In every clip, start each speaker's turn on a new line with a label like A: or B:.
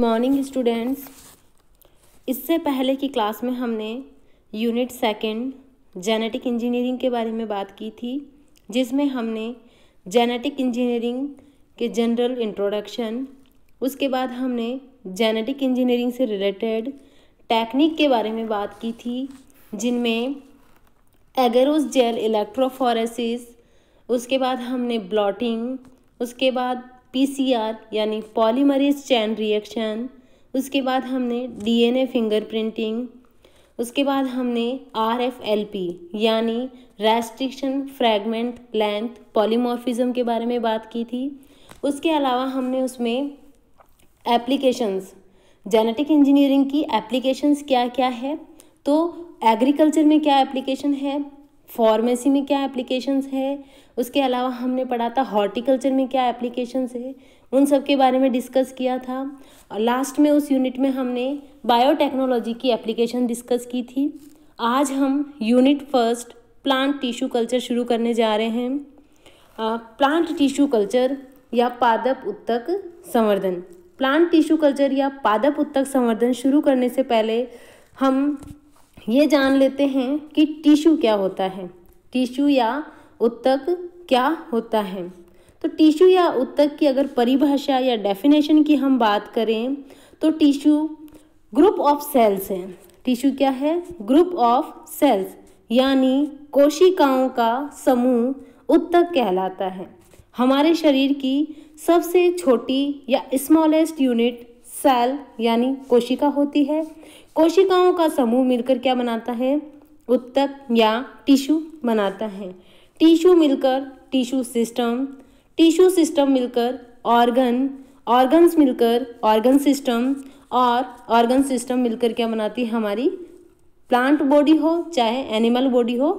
A: Morning students इससे पहले की क्लास में हमने यूनिट सेकंड जेनेटिक इंजीनियरिंग के बारे में बात की थी जिसमें हमने जेनेटिक इंजीनियरिंग के जनरल इंट्रोडक्शन उसके बाद हमने जेनेटिक इंजीनियरिंग से रिलेटेड टेक्निक के बारे में बात की थी जिनमें एगरोस जेल इलेक्ट्रोफोरेसिस उसके बाद हमने ब्लॉटिंग उसके बाद पीसीआर यानी पॉलीमरेज चैन रिएक्शन उसके बाद हमने डीएनए फिंगर प्रिंटिंग उसके बाद हमने आर एफ एल पी यानी रेस्ट्रिक्शन फ्रैगमेंट लेंथ पॉलीमॉर्फिज्म के बारे में बात की थी उसके अलावा हमने उसमें एप्लीकेशंस जेनेटिक इंजीनियरिंग की एप्लीकेशंस क्या क्या है तो एग्रीकल्चर में क्या एप्लीकेशन है फार्मेसी में क्या एप्लीकेशंस है उसके अलावा हमने पढ़ा था हॉर्टिकल्चर में क्या एप्लीकेशंस है उन सब के बारे में डिस्कस किया था और लास्ट में उस यूनिट में हमने बायोटेक्नोलॉजी की एप्लीकेशन डिस्कस की थी आज हम unit first plant tissue culture शुरू करने जा रहे हैं प्लांट टिश्यू कल्चर या पादप उत्तक संवर्धन प्लांट टिश्यू कल्चर या पादप उत्तक संवर्धन शुरू करने से पहले हम ये जान लेते हैं कि टिश्यू क्या होता है टिश्यू या उत्तक क्या होता है तो टिश्यू या उत्तक की अगर परिभाषा या डेफिनेशन की हम बात करें तो टिश्यू ग्रुप ऑफ सेल्स हैं टिश्यू क्या है ग्रुप ऑफ सेल्स यानी कोशिकाओं का समूह उत्तक कहलाता है हमारे शरीर की सबसे छोटी या स्मॉलेस्ट यूनिट सेल यानी कोशिका होती है कोशिकाओं का समूह मिलकर क्या बनाता है उत्तक या टिश्यू बनाता है टिश्यू मिलकर टिश्यू सिस्टम टिश्यू सिस्टम मिलकर ऑर्गन ऑर्गन्स मिलकर ऑर्गन सिस्टम और ऑर्गन सिस्टम मिलकर क्या बनाती है हमारी प्लांट बॉडी हो चाहे एनिमल बॉडी हो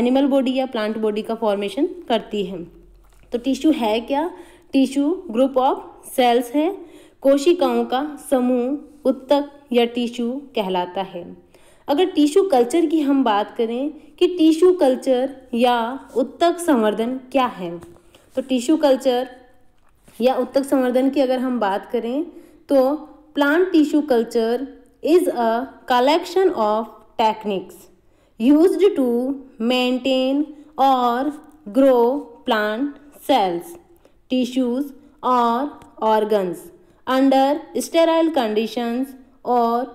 A: एनिमल बॉडी या प्लांट बॉडी का फॉर्मेशन करती है तो टिश्यू है क्या टिश्यू ग्रुप ऑफ सेल्स है कोशिकाओं का समूह उत्तक या टिश्यू कहलाता है अगर टिश्यू कल्चर की हम बात करें कि टिश्यू कल्चर या उत्तक संवर्धन क्या है तो टिश्यू कल्चर या उत्तक संवर्धन की अगर हम बात करें तो plant tissue culture is a collection of techniques use to maintain और ग्रो प्लांट सेल्स टिश्यूज और organs under sterile conditions or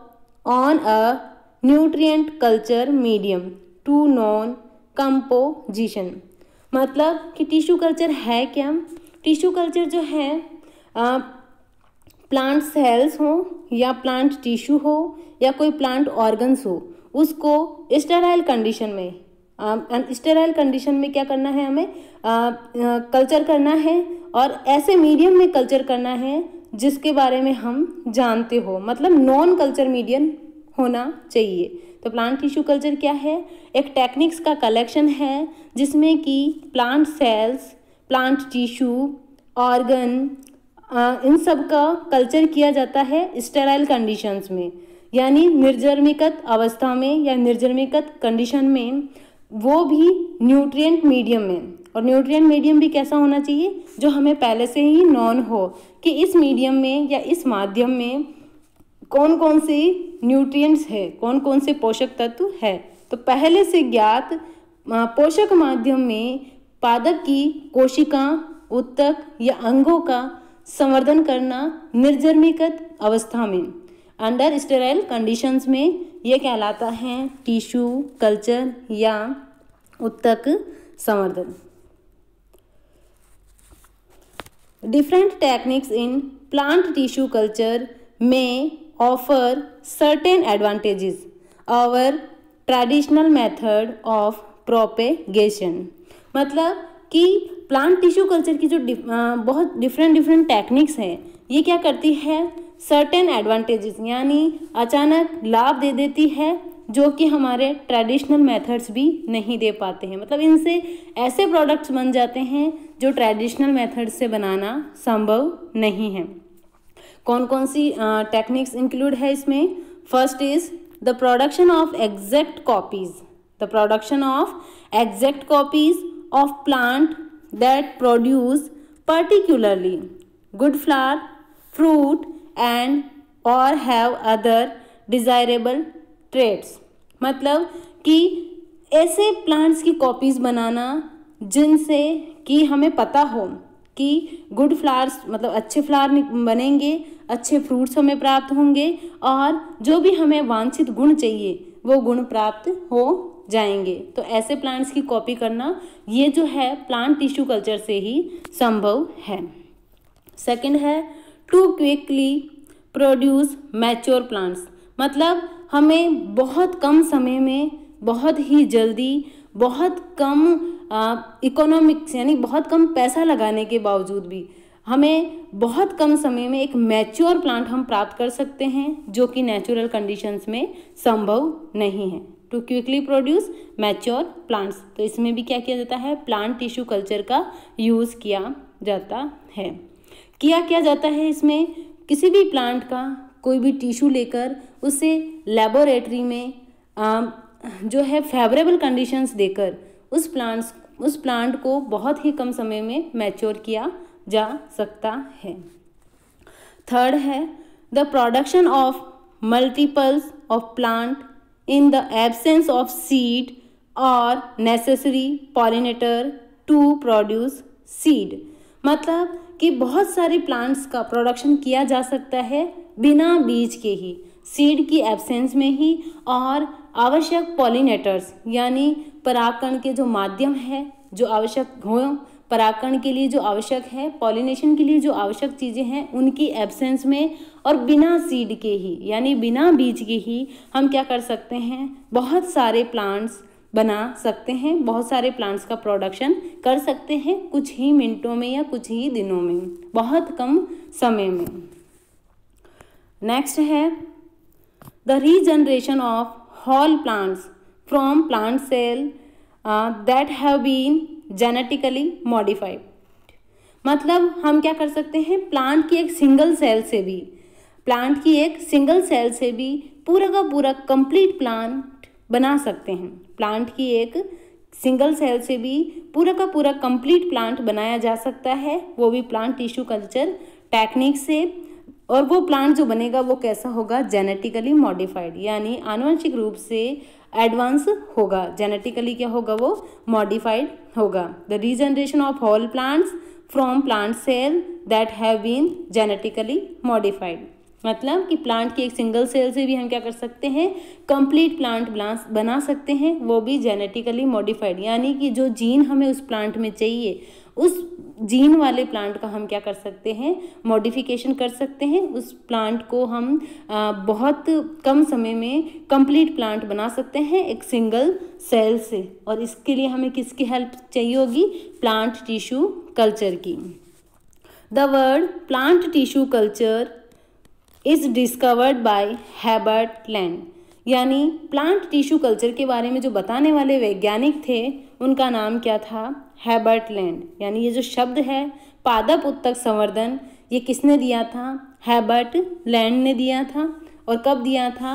A: on a nutrient culture medium to non composition मतलब कि टिश्यू कल्चर है क्या टिश्यू कल्चर जो है आ, plant cells हो या प्लांट टिश्यू हो या कोई प्लांट ऑर्गन्स हो उसको स्टेराइल कंडीशन में स्टेराइल कंडीशन में क्या करना है हमें कल्चर करना है और ऐसे मीडियम में कल्चर करना है जिसके बारे में हम जानते हो मतलब नॉन कल्चर मीडियम होना चाहिए तो प्लांट टिश्यू कल्चर क्या है एक टेक्निक्स का कलेक्शन है जिसमें कि plant cells plant tissue organ इन सब का कल्चर किया जाता है स्टेराइल कंडीशंस में यानी निर्जर्मिकत अवस्था में या निर्जर्मिकत कंडीशन में वो भी न्यूट्रिएंट मीडियम में और न्यूट्रिएंट मीडियम भी कैसा होना चाहिए जो हमें पहले से ही नॉन हो कि इस मीडियम में या इस माध्यम में कौन कौन से न्यूट्रिएंट्स है कौन कौन से पोषक तत्व है तो पहले से ज्ञात पोषक माध्यम में पादक की कोशिका उत्तक या अंगों का संवर्धन करना निर्जर्मीकृत अवस्था में अंडर स्टेराइल कंडीशंस में ये कहलाता है टिश्यू कल्चर या उत्तक संवर्धन different techniques in plant tissue culture may offer certain advantages our traditional method of propagation मतलब कि प्लांट टिश्यू कल्चर की जो डिफ, आ, बहुत डिफरेंट डिफरेंट टेक्निक्स हैं ये क्या करती है सर्टेन एडवांटेजेस यानी अचानक लाभ दे देती है जो कि हमारे ट्रेडिशनल मेथड्स भी नहीं दे पाते हैं मतलब इनसे ऐसे प्रोडक्ट्स बन जाते हैं जो ट्रेडिशनल मेथड से बनाना संभव नहीं है कौन कौन सी टेक्निक्स uh, इंक्लूड है इसमें first is the production of exact copies the production of exact copies of plant that produce particularly good flower fruit and और हैव अदर डिजायरेबल ट्रेड्स मतलब कि ऐसे प्लांट्स की कॉपीज़ बनाना जिनसे कि हमें पता हो कि गुड फ्लावर्स मतलब अच्छे फ्लावर बनेंगे अच्छे फ्रूट्स हमें प्राप्त होंगे और जो भी हमें वांछित गुण चाहिए वो गुण प्राप्त हो जाएंगे तो ऐसे प्लांट्स की कॉपी करना ये जो है प्लांट टिश्यू कल्चर से ही संभव है सेकंड है to quickly produce mature plants मतलब हमें बहुत कम समय में बहुत ही जल्दी बहुत कम इकोनॉमिक्स यानी बहुत कम पैसा लगाने के बावजूद भी हमें बहुत कम समय में एक मैच्योर प्लांट हम प्राप्त कर सकते हैं जो कि नेचुरल कंडीशंस में संभव नहीं है to quickly produce mature plants तो इसमें भी क्या किया जाता है प्लांट टिश्यू कल्चर का यूज़ किया जाता है किया क्या जाता है इसमें किसी भी प्लांट का कोई भी टिश्यू लेकर उसे लेबोरेटरी में आ, जो है फेवरेबल कंडीशंस देकर उस प्लांट्स उस प्लांट को बहुत ही कम समय में मैच्योर किया जा सकता है थर्ड है the production of multiples of plant in the absence of seed और necessary pollinator to produce seed मतलब कि बहुत सारे प्लांट्स का प्रोडक्शन किया जा सकता है बिना बीज के ही सीड की एब्सेंस में ही और आवश्यक पॉलिनेटर्स यानी परागकण के जो माध्यम है जो आवश्यक हो परागकण के लिए जो आवश्यक है पॉलिनेशन के लिए जो आवश्यक चीज़ें हैं उनकी एब्सेंस में और बिना सीड के ही यानी बिना बीज के ही हम क्या कर सकते हैं बहुत सारे प्लांट्स बना सकते हैं बहुत सारे प्लांट्स का प्रोडक्शन कर सकते हैं कुछ ही मिनटों में या कुछ ही दिनों में बहुत कम समय में नेक्स्ट है the regeneration of whole plants from plant cell that have been genetically modified मतलब हम क्या कर सकते हैं प्लांट की एक सिंगल सेल से भी प्लांट की एक सिंगल सेल से भी पूरा का पूरा कंप्लीट प्लांट बना सकते हैं प्लांट की एक सिंगल सेल से भी पूरा का पूरा कंप्लीट प्लांट बनाया जा सकता है वो भी प्लांट टिश्यू कल्चर टेक्निक से और वो प्लांट जो बनेगा वो कैसा होगा जेनेटिकली मॉडिफाइड यानी आनुवंशिक रूप से एडवांस होगा जेनेटिकली क्या होगा वो मॉडिफाइड होगा the regeneration of all plants from plant cell that have been genetically modified मतलब कि प्लांट की एक सिंगल सेल से भी हम क्या कर सकते हैं कंप्लीट प्लांट बना सकते हैं वो भी जेनेटिकली मॉडिफाइड यानी कि जो जीन हमें उस प्लांट में चाहिए उस जीन वाले प्लांट का हम क्या कर सकते हैं मॉडिफिकेशन कर सकते हैं उस प्लांट को हम बहुत कम समय में कंप्लीट प्लांट बना सकते हैं एक सिंगल सेल से और इसके लिए हमें किसकी हेल्प चाहिए होगी प्लांट टिश्यू कल्चर की the word plant tissue culture is discovered by Haberlandt यानी प्लांट टिश्यू कल्चर के बारे में जो बताने वाले वैज्ञानिक थे उनका नाम क्या था हैबर्ट लैंड यानी ये जो शब्द है पादप उत्तक संवर्धन ये किसने दिया था हैबर्ट लैंड ने दिया था और कब दिया था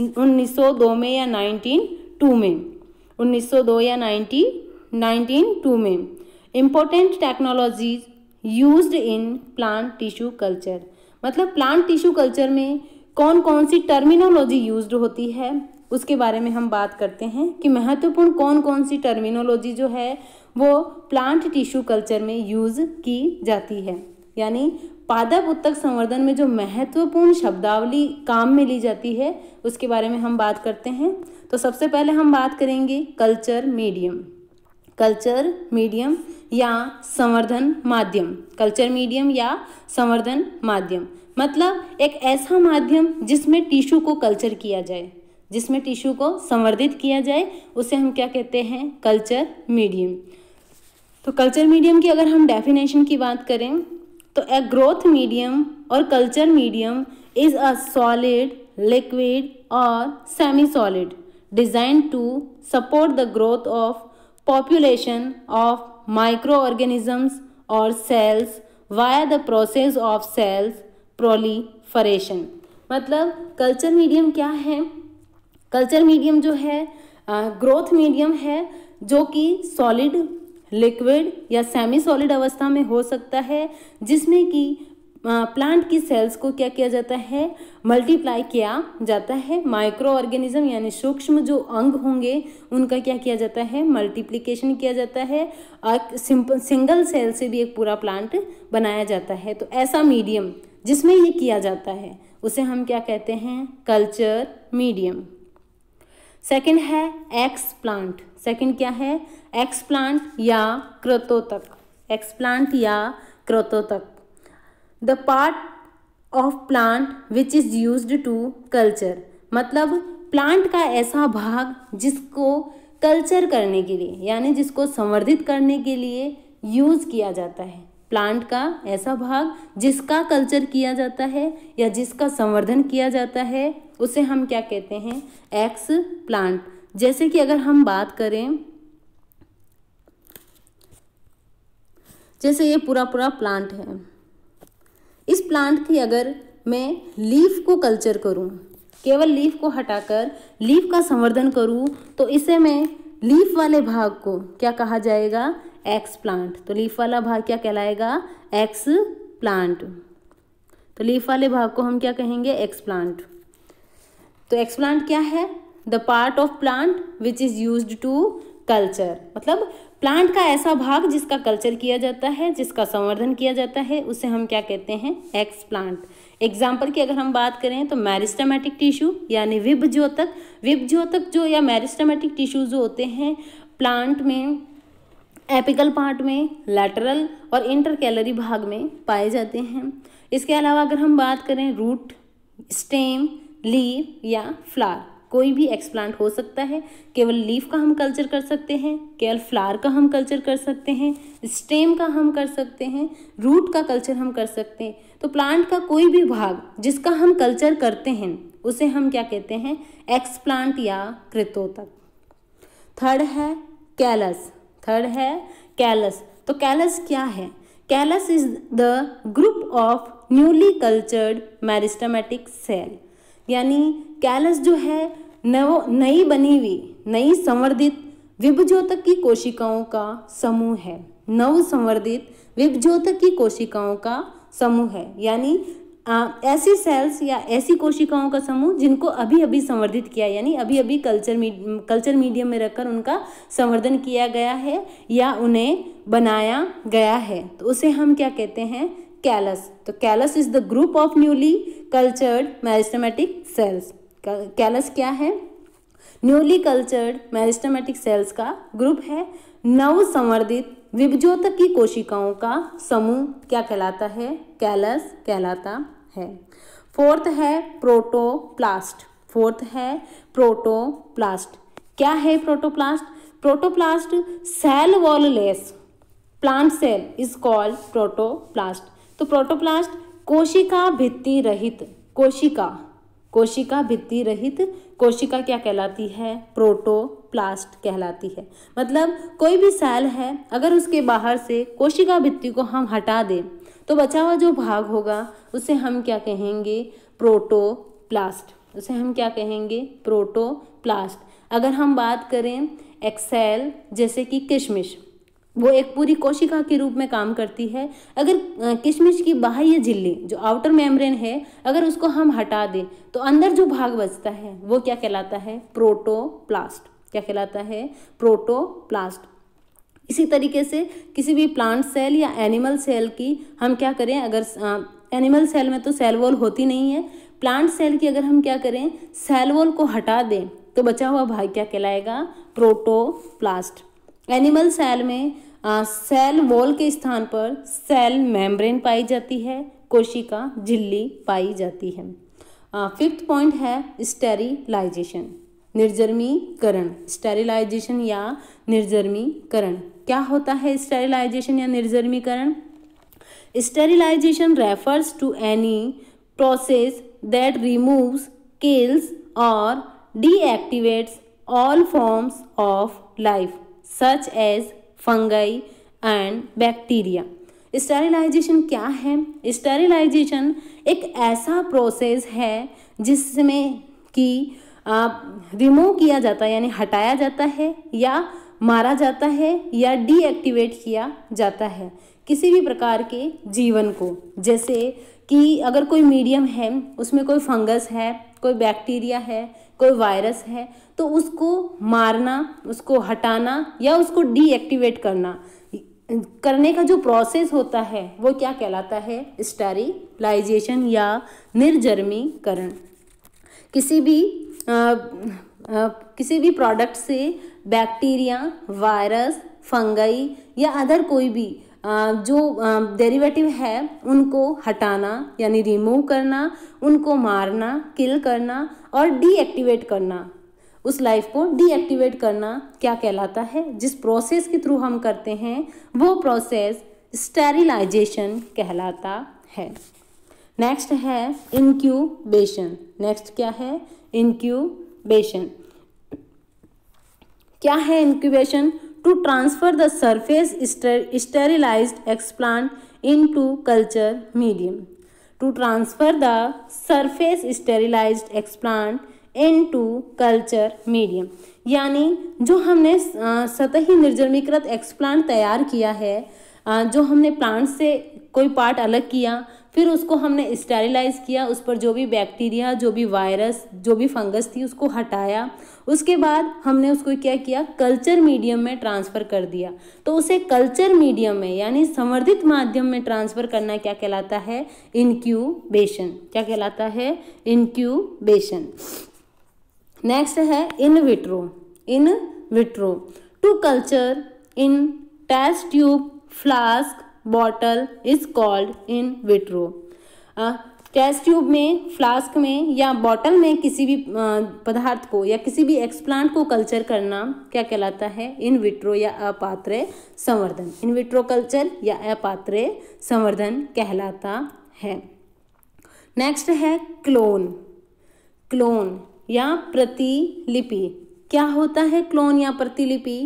A: 1902 में या 1902 में 1902 या 19 1902 में important technologies use in plant tissue culture मतलब प्लांट टिश्यू कल्चर में कौन कौन सी टर्मिनोलॉजी यूज्ड होती है उसके बारे में हम बात करते हैं कि महत्वपूर्ण कौन कौन सी टर्मिनोलॉजी जो है वो प्लांट टिश्यू कल्चर में यूज़ की जाती है यानी पादप उत्तक संवर्धन में जो महत्वपूर्ण शब्दावली काम में ली जाती है उसके बारे में हम बात करते हैं तो सबसे पहले हम बात करेंगे कल्चर मीडियम कल्चर मीडियम या संवर्धन माध्यम कल्चर मीडियम या संवर्धन माध्यम मतलब एक ऐसा माध्यम जिसमें टिश्यू को कल्चर किया जाए जिसमें टिश्यू को संवर्धित किया जाए उसे हम क्या कहते हैं कल्चर मीडियम तो कल्चर मीडियम की अगर हम डेफिनेशन की बात करें तो ए ग्रोथ मीडियम और culture medium is a solid liquid और semi solid design to support the growth of population of microorganisms और cells via the process of cells proliferation मतलब कल्चर मीडियम क्या है कल्चर मीडियम जो है growth medium है जो कि सॉलिड लिक्विड या सेमी सॉलिड अवस्था में हो सकता है जिसमें कि प्लांट की सेल्स को क्या किया जाता है मल्टीप्लाई किया जाता है माइक्रो ऑर्गेनिज्म यानी सूक्ष्म जो अंग होंगे उनका क्या किया जाता है मल्टीप्लिकेशन किया जाता है और सिंपल सिंगल सेल से भी एक पूरा प्लांट बनाया जाता है तो ऐसा मीडियम जिसमें ये किया जाता है उसे हम क्या कहते हैं कल्चर मीडियम सेकंड है एक्स प्लांट सेकंड क्या है एक्स प्लांट या तक एक्स प्लांट या तक the part of plant which is use to culture मतलब प्लांट का ऐसा भाग जिसको कल्चर करने के लिए यानी जिसको संवर्धित करने के लिए यूज़ किया जाता है प्लांट का ऐसा भाग जिसका कल्चर किया जाता है या जिसका संवर्धन किया जाता है उसे हम क्या कहते हैं एक्स प्लांट जैसे कि अगर हम बात करें जैसे ये पूरा पूरा प्लांट है इस प्लांट की अगर मैं लीफ को कल्चर करूं केवल लीफ को हटाकर लीफ का संवर्धन करूं तो इसे मैं लीफ वाले भाग को क्या कहा जाएगा एक्स प्लांट तो लीफ वाला भाग क्या कहलाएगा एक्स प्लांट तो लीफ वाले भाग को हम क्या कहेंगे एक्स प्लांट तो एक्सप्लांट क्या है the part of plant which is use to culture मतलब प्लांट का ऐसा भाग जिसका कल्चर किया जाता है जिसका संवर्धन किया जाता है उसे हम क्या कहते हैं एक्स प्लांट एग्जाम्पल की अगर हम बात करें तो मैरिस्टमेटिक टिश्यू यानी विभ ज्योतक विभ ज्योतक जो या मैरिस्टमेटिक टिश्यू जो होते हैं प्लांट में एपिकल पार्ट में लैटरल और इंटर कैलरी भाग में पाए जाते हैं इसके अलावा अगर हम बात करें रूट स्टेम लीव या फ्लावर कोई भी एक्सप्लांट हो सकता है केवल लीफ का हम कल्चर कर सकते हैं केवल फ्लावर का हम कल्चर कर सकते हैं स्टेम का हम कर सकते हैं रूट का कल्चर हम कर सकते हैं तो प्लांट का कोई भी भाग जिसका हम कल्चर करते हैं उसे हम क्या कहते हैं एक्सप्लांट या कृतोतक थर्ड है कैलस थर्ड है कैलस तो कैलस क्या है callus is the group of newly cultured meristematic cell यानी कैलस जो है नव नई बनी हुई नई संवर्धित विभज्योतक की कोशिकाओं का समूह है नव संवर्धित विभज्योतक की कोशिकाओं का समूह है यानी ऐसी सेल्स या ऐसी कोशिकाओं का समूह जिनको अभी अभी संवर्धित किया यानी अभी अभी कल्चर मी कल्चर मीडियम में रखकर उनका संवर्धन किया गया है या उन्हें बनाया गया है तो उसे हम क्या कहते हैं कैलस तो callus is the group of newly cultured meristematic cells callus क्या है न्यूली कल्चर्ड मैरिस्टमेटिक सेल्स का ग्रुप है नव संवर्धित की कोशिकाओं का समूह क्या कहलाता है कैलस कहलाता है फोर्थ है प्रोटोप्लास्ट फोर्थ है प्रोटोप्लास्ट क्या है protoplast protoplast cell wallless plant cell is called protoplast तो प्रोटोप्लास्ट कोशिका भित्ति रहित कोशिका कोशिका भित्ति रहित कोशिका क्या कहलाती है प्रोटोप्लास्ट कहलाती है मतलब कोई भी सेल है अगर उसके बाहर से कोशिका भित्ति को हम हटा दें तो बचा हुआ जो भाग होगा उसे हम क्या कहेंगे प्रोटोप्लास्ट उसे हम क्या कहेंगे प्रोटोप्लास्ट अगर हम बात करें एक्सेल जैसे कि किशमिश वो एक पूरी कोशिका के रूप में काम करती है अगर किशमिश की बाह्य झिल्ली जो आउटर मेम्ब्रेन है अगर उसको हम हटा दें तो अंदर जो भाग बचता है वो क्या कहलाता है प्रोटोप्लास्ट क्या कहलाता है प्रोटोप्लास्ट इसी तरीके से किसी भी प्लांट सेल या एनिमल सेल की हम क्या करें अगर आ, एनिमल सेल में तो सेल वॉल होती नहीं है प्लांट सेल की अगर हम क्या करें सेल वॉल को हटा दें तो बचा हुआ भाग क्या कहलाएगा प्रोटोप्लास्ट एनिमल सेल में सेल वॉल के स्थान पर सेल मेम्ब्रेन पाई जाती है कोशिका झिल्ली पाई जाती है फिफ्थ पॉइंट है स्टेरिलाइजेशन निर्जर्मीकरण स्टेरिलाइजेशन या निर्जर्मीकरण क्या होता है स्टेरिलाइजेशन या निर्जर्मीकरण sterilisation refers to any process that removes kills और deactivates all forms of life such as fungi and bacteria sterilisation क्या है स्टेरिलाइजेशन एक ऐसा प्रोसेस है जिसमें कि रिमूव किया जाता है यानी हटाया जाता है या मारा जाता है या डीएक्टिवेट किया जाता है किसी भी प्रकार के जीवन को जैसे कि अगर कोई मीडियम है उसमें कोई फंगस है कोई बैक्टीरिया है कोई वायरस है तो उसको मारना उसको हटाना या उसको डीएक्टिवेट करना करने का जो प्रोसेस होता है वो क्या कहलाता है स्टेरिलाइजेशन या निर्जर्मीकरण किसी भी आ, आ, किसी भी प्रोडक्ट से बैक्टीरिया वायरस फंगई या अदर कोई भी जो डेरिवेटिव है उनको हटाना यानी रिमूव करना उनको मारना किल करना और डीएक्टिवेट करना उस लाइफ को डीएक्टिवेट करना क्या कहलाता है जिस प्रोसेस के थ्रू हम करते हैं वो प्रोसेस स्टेरिलाइजेशन कहलाता है नेक्स्ट है इनक्यूबेशन नेक्स्ट क्या है इनक्यूबेशन क्या है incubation to transfer the surface sterilized explant into culture medium. To transfer the surface sterilized explant into culture medium. यानी जो हमने सतही निर्जमीकृत एक्सप्लांट तैयार किया है जो हमने प्लांट से कोई पार्ट अलग किया फिर उसको हमने स्टेरिलाइज किया उस पर जो भी बैक्टीरिया जो भी वायरस जो भी फंगस थी उसको हटाया उसके बाद हमने उसको क्या किया कल्चर मीडियम में ट्रांसफ़र कर दिया तो उसे कल्चर मीडियम में यानी संवर्धित माध्यम में ट्रांसफ़र करना क्या कहलाता है इनक्यूबेशन क्या कहलाता है इनक्यूबेशन नेक्स्ट है in vitro in vitro to culture in test tube flask bottle is called in vitro test tube में फ्लास्क में या बॉटल में किसी भी पदार्थ को या किसी भी एक्सप्लांट को कल्चर करना क्या कहलाता है इन विट्रो या अपात्र संवर्धन इन विट्रो कल्चर या अपात्र संवर्धन कहलाता है नेक्स्ट है क्लोन क्लोन या प्रतिलिपि क्या होता है क्लोन या प्रतिलिपि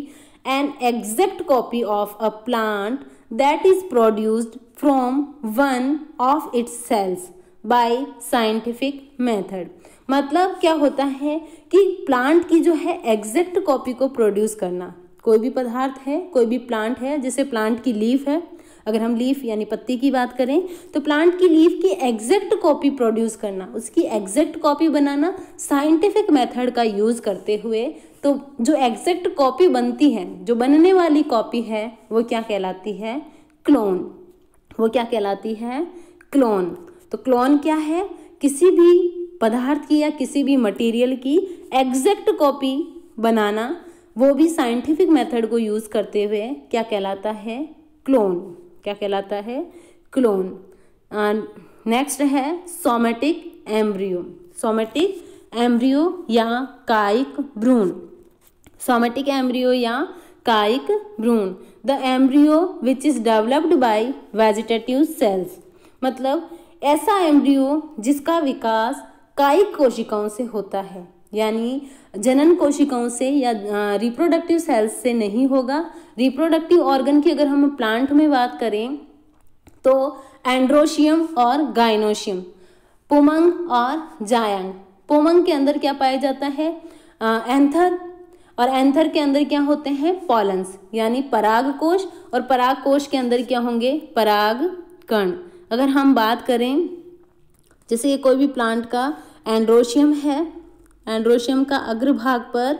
A: an exact copy of a plant that is produced from one of its cells by scientific method मतलब क्या होता है कि प्लांट की जो है एग्जैक्ट कॉपी को प्रोड्यूस करना कोई भी पदार्थ है कोई भी प्लांट है जैसे प्लांट की लीफ है अगर हम लीफ यानी पत्ती की बात करें तो प्लांट की लीफ की एग्जैक्ट कॉपी प्रोड्यूस करना उसकी एग्जैक्ट कॉपी बनाना साइंटिफिक मेथड का यूज़ करते हुए तो जो एग्जैक्ट कॉपी बनती है जो बनने वाली कॉपी है वो क्या कहलाती है क्लोन वो क्या कहलाती है क्लोन तो क्लोन क्या है किसी भी पदार्थ की या किसी भी मटेरियल की एग्जैक्ट कॉपी बनाना वो भी साइंटिफिक मेथड को यूज़ करते हुए क्या कहलाता है क्लोन क्या कहलाता है क्लोन नेक्स्ट है सोमेटिक एम्ब्रियो सोमेटिक एम्ब्रियो या कायिक भ्रूण सोमेटिक एम्ब्रियो या कायिक भ्रूण the embryo which is developed by vegetative cells मतलब ऐसा एम्ब्रियो जिसका विकास कायिक कोशिकाओं से होता है यानी जनन कोशिकाओं से या रिप्रोडक्टिव सेल्स से नहीं होगा रिप्रोडक्टिव ऑर्गन की अगर हम प्लांट में बात करें तो एंड्रोशियम और गाइनोशियम पोमंग और जायंग पोमंग के अंदर क्या पाया जाता है आ, एंथर और एंथर के अंदर क्या होते हैं पॉलन्स यानी पराग कोश और पराग कोश के अंदर क्या होंगे पराग कण अगर हम बात करें जैसे ये कोई भी प्लांट का एंड्रोशियम है एंड्रोशियम का अग्रभाग पर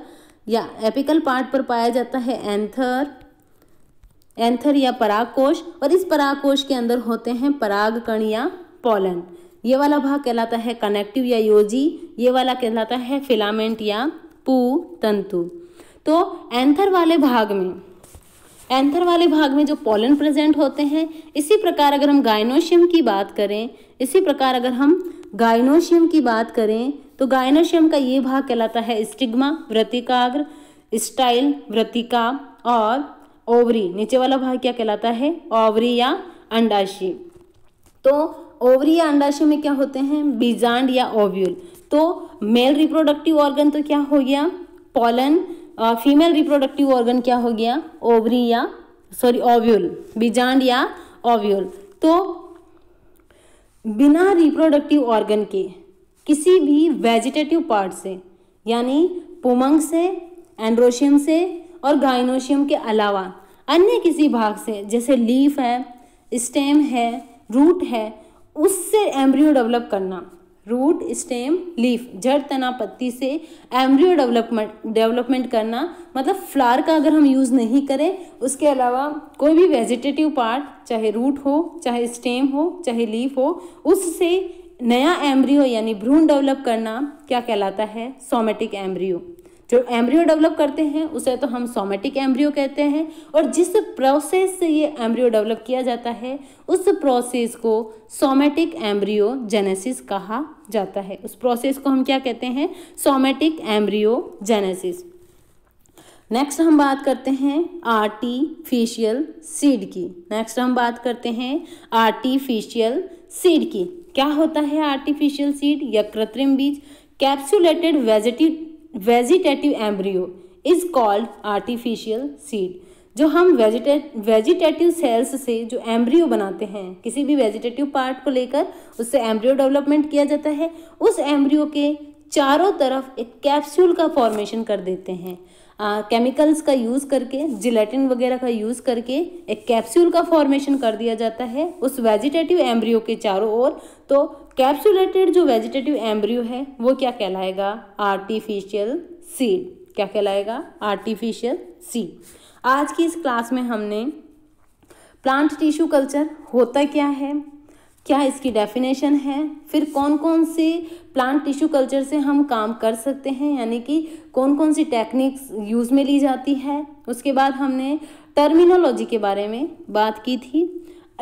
A: या एपिकल पार्ट पर पाया जाता है एंथर एंथर या कोश और इस पराग कोश के अंदर होते हैं पराग कण या पॉलन ये वाला भाग कहलाता है कनेक्टिव या योजी ये वाला कहलाता है फिलामेंट या पू तंतु तो एंथर वाले भाग में एंथर वाले भाग में जो पॉलन प्रेजेंट होते हैं इसी प्रकार अगर हम गायनोशियम की बात करें इसी प्रकार अगर हम गायनोशियम की बात करें तो गायनोशियम का ये भाग कहलाता है स्टिग्मा व्रतिकाग्र स्टाइल व्रतिका और ओवरी नीचे वाला भाग क्या कहलाता है ओवरी या अंडाशय तो ओवरी या अंडाशय में क्या होते हैं बीजांड या ओव्यूल तो मेल रिप्रोडक्टिव ऑर्गन तो क्या हो गया पॉलन फीमेल रिप्रोडक्टिव ऑर्गन क्या हो गया ओवरी या सॉरी ओव्यूल बीजांड या ओव्यूल तो बिना रिप्रोडक्टिव ऑर्गन के किसी भी वेजिटेटिव पार्ट से यानी पुमंग से एंड्रोशियम से और गाइनोशियम के अलावा अन्य किसी भाग से जैसे लीफ है स्टेम है रूट है उससे एम्ब्रियो डेवलप करना रूट स्टेम लीफ जड़ तना पत्ती से एम्ब्रियो डेवलपमेंट डेवलपमेंट करना मतलब फ्लावर का अगर हम यूज़ नहीं करें उसके अलावा कोई भी वेजिटेटिव पार्ट चाहे रूट हो चाहे स्टेम हो चाहे लीफ हो उससे नया एम्ब्रियो यानी भ्रूण डेवलप करना क्या कहलाता है सोमेटिक एम्ब्रियो जो एम्ब्रियो डेवलप करते हैं उसे तो हम सोमेटिक एम्ब्रियो कहते हैं और जिस प्रोसेस से ये एम्ब्रियो डेवलप किया जाता है उस प्रोसेस को सोमेटिक एम्ब्रियो जेनेसिस कहा जाता है उस प्रोसेस को हम क्या कहते हैं सोमेटिक एम्ब्रियो जेनेसिस नेक्स्ट हम बात करते हैं आर्टिफिशियल सीड की नेक्स्ट हम बात करते हैं आर्टिफिशियल सीड की क्या होता है आर्टिफिशियल सीड या कृत्रिम बीज capsulated vegetative vegetative embryo is called artificial seed जो हम वेजिटे वेजिटेटिव सेल्स से जो एम्ब्रियो बनाते हैं किसी भी वेजिटेटिव पार्ट को लेकर उससे एम्ब्रियो डेवलपमेंट किया जाता है उस एम्ब्रियो के चारों तरफ एक कैप्सूल का फॉर्मेशन कर देते हैं केमिकल्स का यूज़ करके जिलेटिन वगैरह का यूज़ करके एक कैप्सूल का फॉर्मेशन कर दिया जाता है उस वेजिटेटिव एम्ब्रियो के चारों ओर तो कैप्सुलेटेड जो वेजिटेटिव एम्ब्रियो है वो क्या कहलाएगा आर्टिफिशियल सीड क्या कहलाएगा आर्टिफिशियल सीड आज की इस क्लास में हमने प्लांट टिश्यू कल्चर होता क्या है क्या इसकी डेफिनेशन है फिर कौन कौन से प्लांट टिश्यू कल्चर से हम काम कर सकते हैं यानी कि कौन कौन सी टेक्निक्स यूज़ में ली जाती है उसके बाद हमने टर्मिनोलॉजी के बारे में बात की थी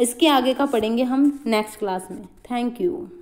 A: इसके आगे का पढ़ेंगे हम नेक्स्ट क्लास में थैंक यू